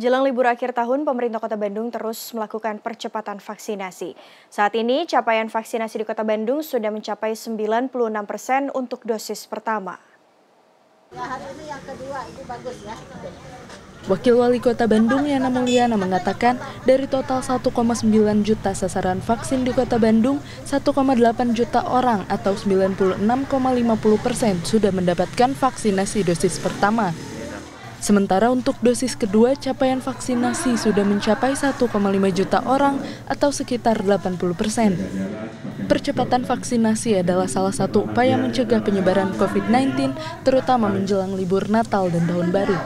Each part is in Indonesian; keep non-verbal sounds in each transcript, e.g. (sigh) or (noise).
Jelang libur akhir tahun, pemerintah Kota Bandung terus melakukan percepatan vaksinasi. Saat ini, capaian vaksinasi di Kota Bandung sudah mencapai 96 persen untuk dosis pertama. Ya, hari ini yang kedua, itu bagus ya. Wakil Wali Kota Bandung Yana Mulyana mengatakan dari total 1,9 juta sasaran vaksin di Kota Bandung, 1,8 juta orang atau 96,50 persen sudah mendapatkan vaksinasi dosis pertama. Sementara untuk dosis kedua, capaian vaksinasi sudah mencapai 1,5 juta orang atau sekitar 80 persen. Percepatan vaksinasi adalah salah satu upaya mencegah penyebaran COVID-19, terutama menjelang libur Natal dan Tahun Baru.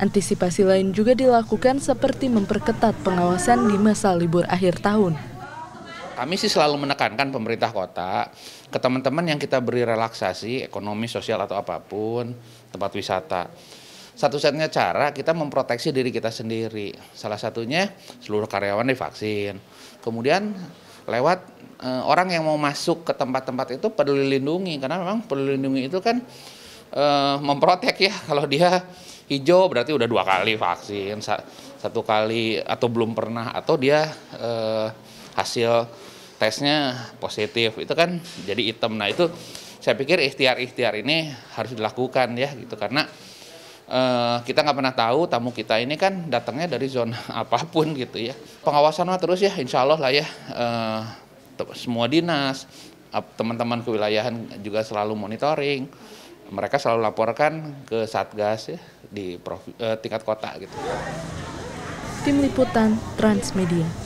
Antisipasi lain juga dilakukan seperti memperketat pengawasan di masa libur akhir tahun kami sih selalu menekankan pemerintah kota ke teman-teman yang kita beri relaksasi ekonomi, sosial atau apapun tempat wisata satu-satunya cara kita memproteksi diri kita sendiri. Salah satunya seluruh karyawan divaksin. Kemudian lewat e, orang yang mau masuk ke tempat-tempat itu perlu dilindungi, karena memang peduli lindungi itu kan e, memprotek ya (laughs) kalau dia hijau berarti udah dua kali vaksin satu kali atau belum pernah atau dia e, hasil tesnya positif itu kan jadi item nah itu saya pikir ikhtiar-ikhtiar ini harus dilakukan ya gitu karena Uh, kita nggak pernah tahu tamu kita ini kan datangnya dari zona (laughs) apapun gitu ya. Pengawasan lah terus ya, insya Allah lah ya. Uh, semua dinas, teman-teman kewilayahan juga selalu monitoring. Mereka selalu laporkan ke Satgas ya di uh, tingkat kota gitu. Tim Liputan Transmedia.